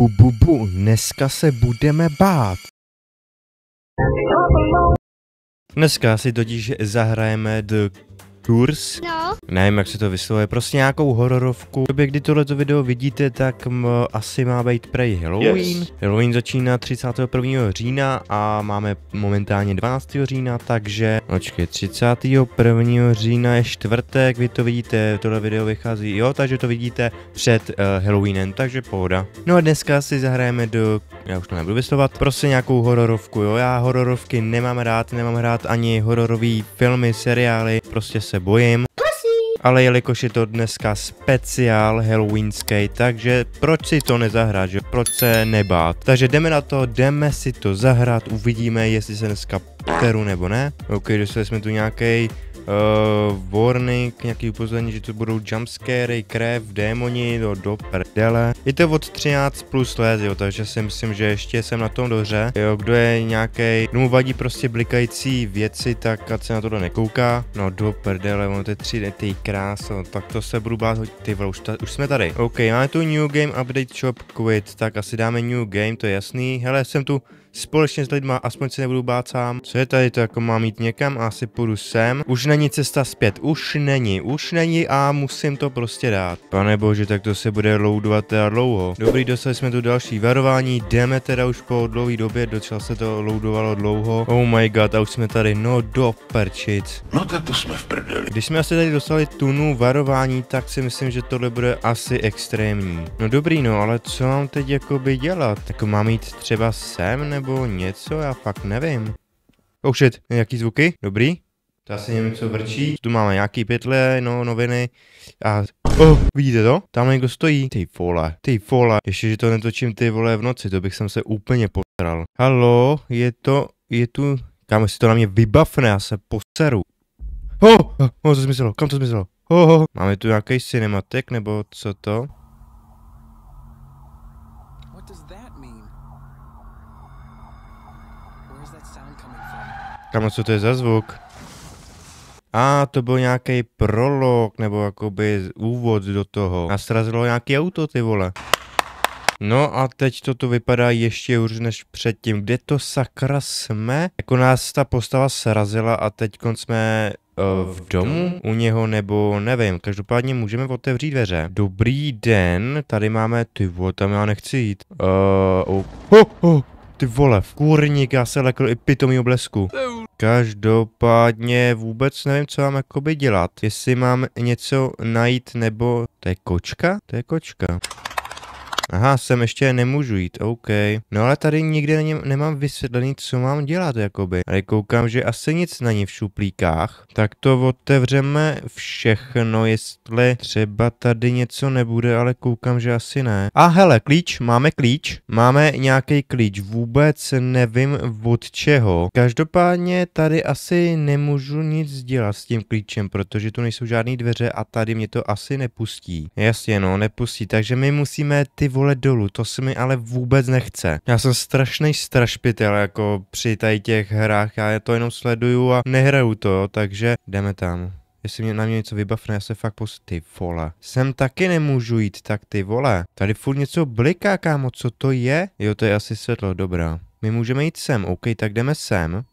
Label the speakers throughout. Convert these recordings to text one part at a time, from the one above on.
Speaker 1: Bu, bu, bu, dneska se budeme bát. Dneska si totiž zahrajeme The Tours. No. Nevím, jak se to vyslovuje, prostě nějakou hororovku. V době, kdy tohleto video vidíte, tak m, asi má být prej Halloween. Yes. Halloween začíná 31. října a máme momentálně 12. října, takže Očkej, 31. října je čtvrtek, vy to vidíte, tohle video vychází, jo, takže to vidíte před uh, Halloweenem, takže pohoda. No a dneska si zahrajeme do, já už to nebudu vyslovovat, prostě nějakou hororovku, jo, já hororovky nemám rád, nemám rád ani hororový filmy, seriály, prostě se bojím. Ale jelikož je to dneska speciál halloweenský, takže proč si to nezahrát, že? Proč se nebát? Takže jdeme na to, jdeme si to zahrát, uvidíme, jestli se dneska peru nebo ne. OK, dostali jsme tu nějaký uh, warning, nějaký upozornění, že to budou jumpscary, krev, démoni, do, do prdele. Je to od 13 plus let, jo, takže si myslím, že ještě jsem na tom dobře. Jo, kdo je nějaký, kdo mu vadí prostě blikající věci, tak ať se na tohle nekouká. No do prdele, ono to je 3D, ty kráso, tak to se budu bát hodit, ty vole, už, ta, už jsme tady. OK, máme tu New Game Update Shop Quit, tak asi dáme New Game, to je jasný. Hele, jsem tu, společně s lidma, aspoň se nebudu bát sám. Co je tady, to jako mám jít někam a asi půjdu sem. Už není cesta zpět, už není, už není a musím to prostě dát. Pane bože, tak to se bude loudovat teda dlouho. Dobrý, dostali jsme tu další varování, jdeme teda už po dlouhé době, docela se to loudovalo dlouho. Oh my god, a už jsme tady, no do perčic. No tak to jsme v prdeli. Když jsme asi tady dostali tunu varování, tak si myslím, že tohle bude asi extrémní. No dobrý, no ale co mám teď jakoby dělat? Jako mám jít třeba sem, nebo nebo něco, já fakt nevím. Oh shit, jaký zvuky? Dobrý? To asi nevím, co vrčí. Tu máme nějaký pytle, no, noviny. A... Oh, vidíte to? Tam někdo stojí. Ty vole, ty vole. Ještě, že to netočím ty vole v noci, to bych jsem se úplně posral. Halo, je to, je tu... Kam si to na mě vybafne, já se poseru. Ho, oh, oh, to zmizelo, kam to zmizelo? Ho, oh, oh. Máme tu nějaký cinematek, nebo co to? Kam co to je za zvuk? A ah, to byl nějaký prolog, nebo jakoby úvod do toho. Nás srazilo nějaký auto, ty vole. No a teď to tu vypadá ještě už než předtím. Kde to sakra jsme? Jako nás ta postava srazila a teď jsme uh, v domu u něho nebo nevím. Každopádně můžeme otevřít dveře. Dobrý den, tady máme, ty vole, tam já nechci jít. Uh, oh. Oh, oh. Ty vole, v kurník, já se lekl i pitomý blesku. Každopádně vůbec nevím, co mám jakoby dělat. Jestli mám něco najít nebo... To je kočka? To je kočka. Aha, sem ještě nemůžu jít, OK. No ale tady nikde ne- nemám vysvětlený, co mám dělat, jakoby. Ale koukám, že asi nic ní v šuplíkách. Tak to otevřeme všechno, jestli třeba tady něco nebude, ale koukám, že asi ne. A hele, klíč, máme klíč. Máme nějaký klíč, vůbec nevím od čeho. Každopádně tady asi nemůžu nic dělat s tím klíčem, protože tu nejsou žádné dveře a tady mě to asi nepustí. Jasně, no, nepustí, takže my musíme ty vole dolů, to se mi ale vůbec nechce. Já jsem strašný strašpitel jako při tady těch hrách, já to jenom sleduju a nehraju to, jo, takže jdeme tam. Jestli mě na mě něco vybavne, já se fakt pos... Ty vole. Sem taky nemůžu jít, tak ty vole. Tady furt něco bliká, kámo, co to je? Jo, to je asi světlo, dobrá. My můžeme jít sem, OK, tak jdeme sem.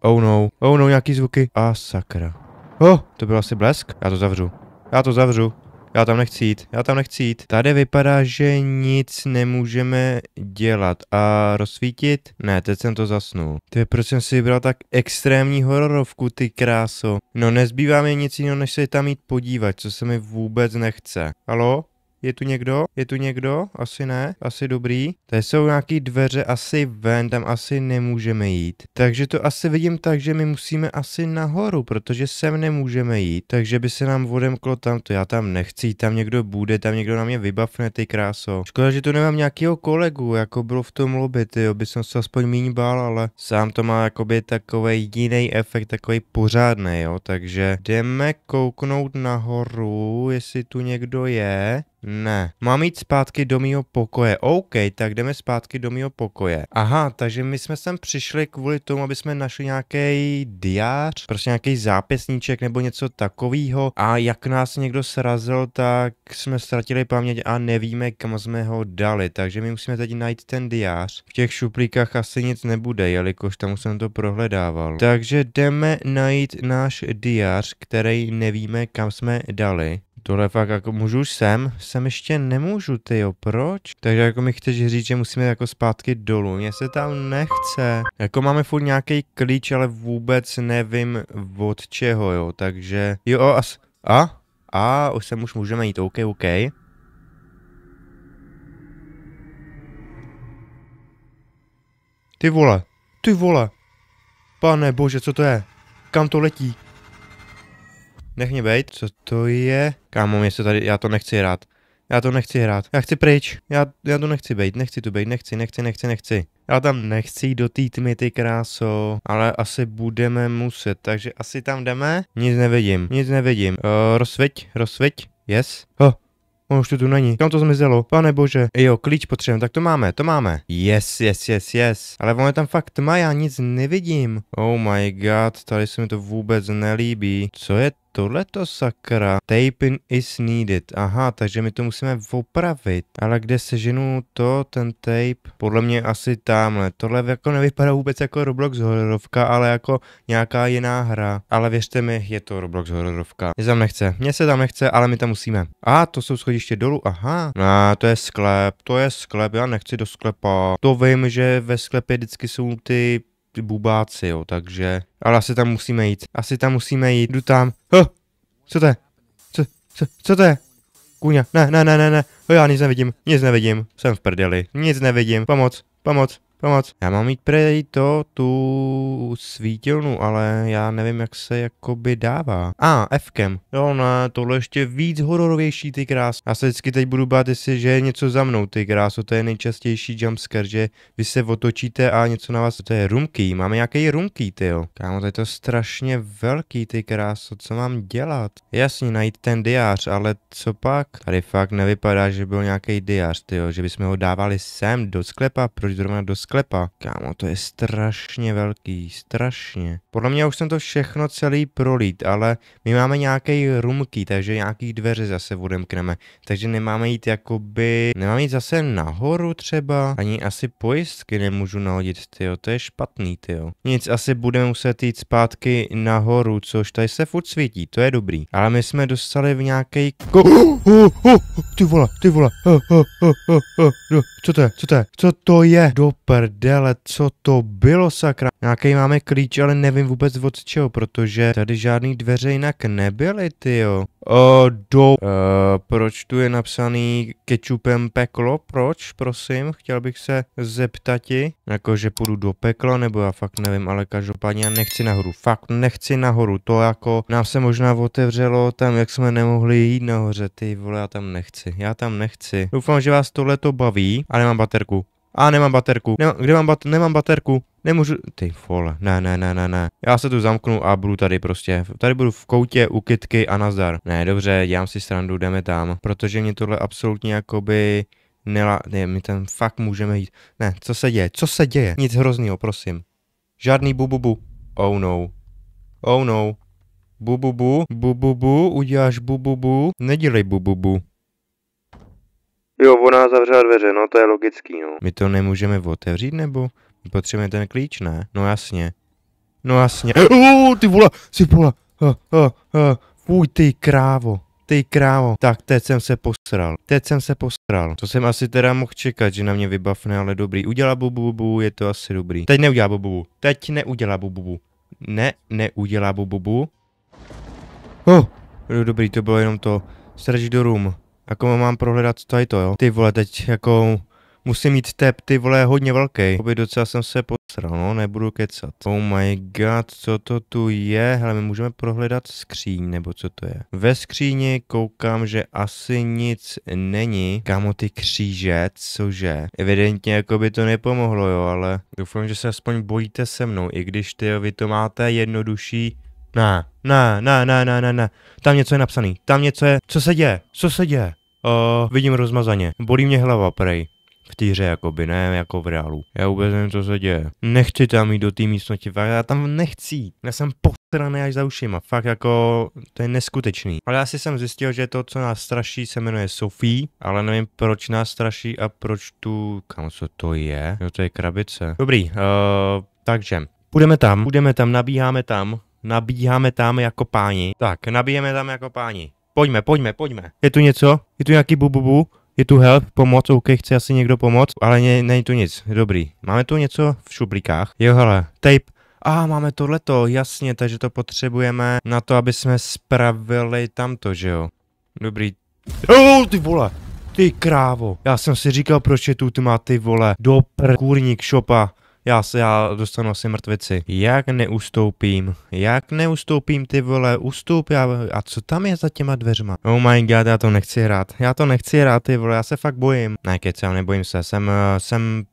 Speaker 1: Oh no, oh no, nějaký zvuky. A ah, sakra. Oh, to byl asi blesk. Já to zavřu. Já to zavřu. Já tam nechci jít, já tam nechci jít. Tady vypadá, že nic nemůžeme dělat a rozsvítit. Ne, teď jsem to zasnul. Ty proč jsem si vybral tak extrémní hororovku, ty kráso? No nezbývá mi nic jiného, než se tam jít podívat, co se mi vůbec nechce. Halo? Je tu někdo? Je tu někdo? Asi ne. Asi dobrý. Tady jsou nějaký dveře asi ven, tam asi nemůžeme jít. Takže to asi vidím tak, že my musíme asi nahoru, protože sem nemůžeme jít. Takže by se nám odemklo tamto. Já tam nechci, tam někdo bude, tam někdo na mě vybavne, ty kráso. Škoda, že tu nemám nějakého kolegu, jako bylo v tom lobby, ty by jsem se aspoň míň bál, ale sám to má jakoby takový jiný efekt, takový pořádný, jo. Takže jdeme kouknout nahoru, jestli tu někdo je. Ne. Mám jít zpátky do mýho pokoje. OK, tak jdeme zpátky do mýho pokoje. Aha, takže my jsme sem přišli kvůli tomu, aby jsme našli nějaký diář, prostě nějaký zápisníček nebo něco takového. A jak nás někdo srazil, tak jsme ztratili paměť a nevíme, kam jsme ho dali. Takže my musíme teď najít ten diář. V těch šuplíkách asi nic nebude, jelikož tam jsem to prohledával. Takže jdeme najít náš diář, který nevíme, kam jsme dali. Tohle fakt jako můžu už sem, sem ještě nemůžu, ty jo, proč? Takže jako mi chceš říct, že musíme jako zpátky dolů, mě se tam nechce. Jako máme furt nějaký klíč, ale vůbec nevím od čeho, jo, takže... Jo, a... A? A, už sem už můžeme jít, OK, OK. Ty vole, ty vole. Pane bože, co to je? Kam to letí? Nech mě bejt, co to je? Kámo, mě se tady, já to nechci hrát. Já to nechci hrát. Já chci pryč. Já, já to nechci bejt, nechci tu bejt, nechci, nechci, nechci, nechci. Já tam nechci do té tmy, ty kráso, ale asi budeme muset, takže asi tam jdeme. Nic nevidím, nic nevidím. Uh, rozsviť, rozsviť, yes. Oh, On už to tu není. Kam to zmizelo? Pane bože. Jo, klíč potřebujeme, tak to máme, to máme. Yes, yes, yes, yes. Ale on je tam fakt tma, já nic nevidím. Oh my god, tady se mi to vůbec nelíbí. Co je to sakra, taping is needed. Aha, takže my to musíme opravit. Ale kde se ženu to, ten tape? Podle mě asi tamhle. Tohle jako nevypadá vůbec jako Roblox hororovka, ale jako nějaká jiná hra. Ale věřte mi, je to Roblox hororovka. Mě tam nechce. Mně se tam nechce, ale my tam musíme. A to jsou schodiště dolů, aha. Ne, no, to je sklep, to je sklep, já nechci do sklepa. To vím, že ve sklepě vždycky jsou ty ty bubáci, jo, takže... Ale asi tam musíme jít. Asi tam musíme jít. Jdu tam. Ho! Co to je? Co, co, co to je? Kůňa. Ne, ne, ne, ne, ne. Ho, já nic nevidím. Nic nevidím. Jsem v prdeli. Nic nevidím. Pomoc. Pomoc. Pomoc. Já mám mít prej to, tu svítilnu, ale já nevím, jak se jakoby dává. A, ah, Fkem. Jo, ne, no tohle ještě víc hororovější, ty krás. Já se vždycky teď budu bát, jestli že je něco za mnou, ty krás. To je nejčastější jumpscare, že vy se otočíte a něco na vás. To je rumký, máme nějaký rumký, ty jo. Kámo, to je to strašně velký, ty krás. Co mám dělat? Jasně, najít ten diář, ale co pak? Tady fakt nevypadá, že byl nějaký diář, ty jo, že bychom ho dávali sem do sklepa, proč zrovna do sklepa? sklepa. Kámo, to je strašně velký, strašně. Podle mě už jsem to všechno celý prolít, ale my máme nějaký rumky, takže nějaký dveře zase odemkneme. Takže nemáme jít jakoby, nemáme jít zase nahoru třeba. Ani asi pojistky nemůžu nahodit, tyjo, to je špatný, tyjo. Nic, asi budeme muset jít zpátky nahoru, což tady se furt svítí, to je dobrý. Ale my jsme dostali v nějaký ko... Oh, oh, oh, ty vole, ty vole, oh, oh, oh, co to je, co to je, co to je, do prdele, co to bylo sakra? Nějaký máme klíč, ale nevím vůbec od čeho, protože tady žádný dveře jinak nebyly, jo. Uh, do... Uh, proč tu je napsaný kečupem peklo? Proč, prosím? Chtěl bych se ti. Jako, že půjdu do pekla, nebo já fakt nevím, ale každopádně já nechci nahoru. Fakt nechci nahoru. To jako nám se možná otevřelo tam, jak jsme nemohli jít nahoře. Ty vole, já tam nechci. Já tam nechci. Doufám, že vás tohle to baví, ale mám baterku. A nemám baterku. Nemám, kde mám bat, nemám baterku. Nemůžu, ty vole, ne, ne, ne, ne, ne. Já se tu zamknu a budu tady prostě. Tady budu v koutě u kitky a nazdar. Ne, dobře, dělám si srandu, jdeme tam. Protože mě tohle absolutně jakoby nela, ne, my tam fakt můžeme jít. Ne, co se děje, co se děje? Nic hroznýho, prosím. Žádný bububu. Bu, bu. Oh no. Oh no. Bububu, bububu, bu, Bu bu uděláš bububu. Nedělej bububu. Jo, ona zavřela dveře, no to je logický, no. My to nemůžeme otevřít, nebo? My potřebujeme ten klíč, ne? No jasně. No jasně. Uuu, ty vole, si vole. Fuj, ty krávo. Ty krávo. Tak, teď jsem se posral. Teď jsem se posral. To jsem asi teda mohl čekat, že na mě vybavne, ale dobrý. Udělá bubu, bubu, je to asi dobrý. Teď neudělá bubu. Teď neudělá bubu. Ne, neudělá bubu. Oh, dobrý, to bylo jenom to. Search do room. Jako mám prohledat tady to, jo. Ty vole, teď jako musím mít tep, ty vole, hodně velký. Oby docela jsem se posral, no, nebudu kecat. Oh my god, co to tu je? Hele, my můžeme prohledat skříň, nebo co to je? Ve skříni koukám, že asi nic není. Kámo, ty kříže, cože? Evidentně, jako by to nepomohlo, jo, ale doufám, že se aspoň bojíte se mnou, i když ty, vy to máte jednodušší. Ne, ne, ne, ne, ne, ne, ne. Tam něco je napsaný, tam něco je. Co se děje? Co se děje? Uh, vidím rozmazaně. Bolí mě hlava, prej. V té hře, jakoby, ne jako v reálu. Já vůbec nevím, co se děje. Nechci tam jít do té místnosti, fakt, já tam nechci. Já jsem posraný až za ušima, fakt jako, to je neskutečný. Ale já si jsem zjistil, že to, co nás straší, se jmenuje Sophie, ale nevím, proč nás straší a proč tu, kam co to je? No to je krabice. Dobrý, uh, takže, půjdeme tam, půjdeme tam, nabíháme tam, nabíháme tam jako páni. Tak, nabíjeme tam jako páni. Pojďme, pojďme, pojďme. Je tu něco? Je tu nějaký bububu? Je tu help, pomoc, OK, chce asi někdo pomoct, ale ne, není tu nic, dobrý. Máme tu něco v šuplíkách? Jo, hele, tape, a ah, máme tohleto, jasně, takže to potřebujeme na to, aby jsme spravili tamto, že jo. Dobrý. Oh, ty vole, ty krávo. Já jsem si říkal, proč je tu tma, ty vole. Do pr... kurník šopa já se já dostanu asi mrtvici. Jak neustoupím, jak neustoupím ty vole, ustup, já, a co tam je za těma dveřma? Oh my god, já to nechci hrát, já to nechci hrát ty vole, já se fakt bojím. Ne kec, já nebojím se, jsem, eh, jsem,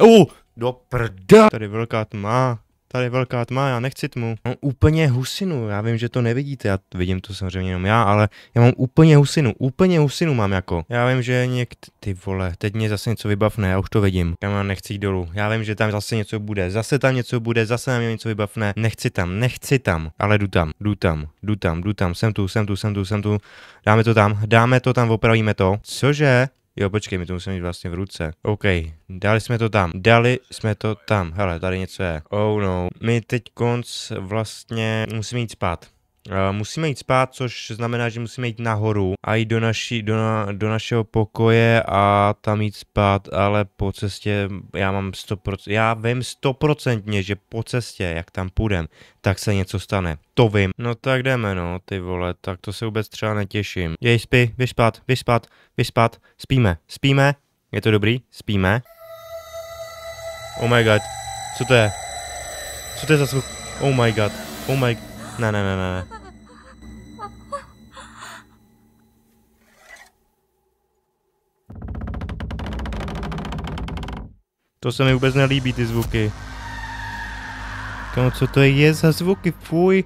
Speaker 1: uh, do prda, tady velká tma tady velká tma, já nechci tmu. Mám úplně husinu, já vím, že to nevidíte, já vidím to samozřejmě jenom já, ale já mám úplně husinu, úplně husinu mám jako. Já vím, že někt... Ty vole, teď mě zase něco vybavne, já už to vidím. Já mám nechci jít dolů, já vím, že tam zase něco bude, zase tam něco bude, zase nám něco vybavne, nechci tam, nechci tam, ale jdu tam, jdu tam, jdu tam, jdu tam, jsem tu, jsem tu, jsem tu, jsem tu, dáme to tam, dáme to tam, opravíme to. Cože? Jo, počkej, my to musíme mít vlastně v ruce. OK, dali jsme to tam. Dali jsme to tam. Hele, tady něco je. Oh no. My teď konc vlastně musíme jít spát. Eh, musíme jít spát, což znamená, že musíme jít nahoru a jít do, naší, do, na, do našeho pokoje a tam jít spát, ale po cestě, já mám 100%, já vím stoprocentně, že po cestě, jak tam půjdem, tak se něco stane. To vím. No tak jdeme no, ty vole, tak to se vůbec třeba netěším. Jej, spí, Vyspat? Vyspat? Vyspat? spíme, spíme, je to dobrý, spíme. Oh my god, co to je? Co to je za zvuk? Oh my god, oh my... Ne, ne, ne, ne, ne. To se mi vůbec nelíbí, ty zvuky. Kamo, co to je za zvuky, fuj.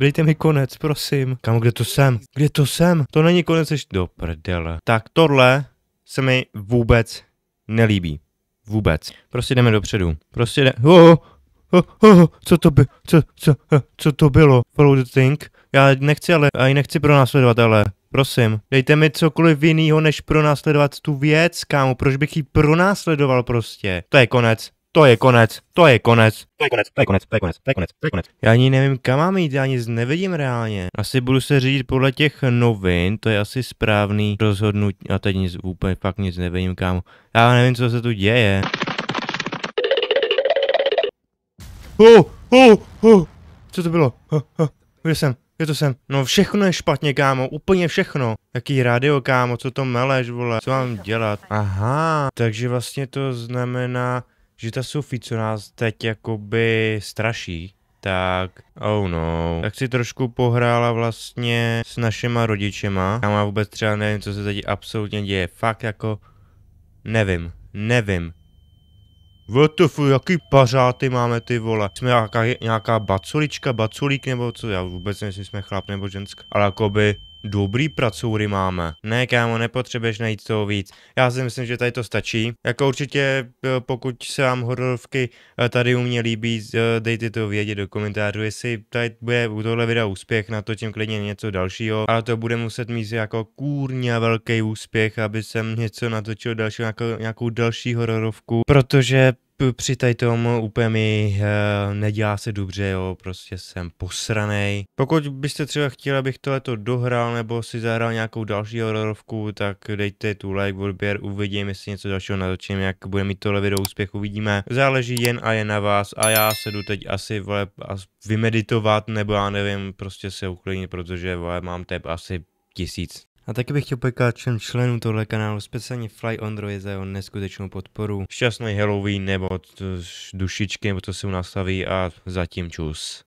Speaker 1: Dejte mi konec, prosím. Kamo, kde to jsem? Kde to jsem? To není konec, ještě do prdele. Tak tohle se mi vůbec nelíbí. Vůbec. Prostě jdeme dopředu. Prostě jde... Oh, oh, oh, co to by... Co, co, co to bylo? Follow the thing. Já nechci, ale... Já ji nechci pronásledovat, ale... Prosím, dejte mi cokoliv jiného, než pronásledovat tu věc, kámo, proč bych ji pronásledoval prostě? To je konec. To je konec, to je konec, to je konec, to je konec, to je konec, to je konec, to je konec. Já ani nevím, kam mám jít, já nic nevidím reálně. Asi budu se řídit podle těch novin, to je asi správný rozhodnutí. A teď nic, úplně fakt nic nevidím, kámo. Já nevím, co se tu děje. Oh, oh, oh. Co to bylo? Oh, oh. Kde jsem? Je to sem, no všechno je špatně, kámo, úplně všechno. Jaký radio, kámo, co to meleš, vole, co mám dělat? Aha, takže vlastně to znamená, že ta Sophie, co nás teď jakoby straší, tak, oh no. Tak si trošku pohrála vlastně s našima rodičema. Já má vůbec třeba nevím, co se tady absolutně děje. Fakt jako, nevím, nevím. WTF, jaký pařáty máme ty vole. Jsme nějaká, nějaká baculička, baculík nebo co, já vůbec nevím, jestli jsme chlap nebo ženská. Ale jakoby Dobrý pracoury máme. Ne, kámo, nepotřebuješ najít toho víc. Já si myslím, že tady to stačí. Jako určitě, eh, pokud se vám hororovky eh, tady u mě líbí, eh, dejte to vědět do komentářů, jestli tady bude u tohle videa úspěch, na to tím klidně něco dalšího, ale to bude muset mít jako kůrně velký úspěch, aby jsem něco natočil dalšího, jako, nějakou další hororovku, protože při tady tom úplně mi uh, nedělá se dobře, jo, prostě jsem posraný. Pokud byste třeba chtěli, abych tohleto dohrál nebo si zahrál nějakou další hororovku, tak dejte tu like, odběr, uvidím, jestli něco dalšího natočím, jak bude mít tohle video úspěch, uvidíme. Záleží jen a jen na vás a já se jdu teď asi vole, vymeditovat nebo já nevím, prostě se uklidnit, protože vole, mám tep asi tisíc. A taky bych chtěl poděkovat všem členům tohle kanálu, speciálně Fly Ondroje za jeho neskutečnou podporu. Šťastný Halloween nebo dušičky, nebo to se u nás staví a zatím čus.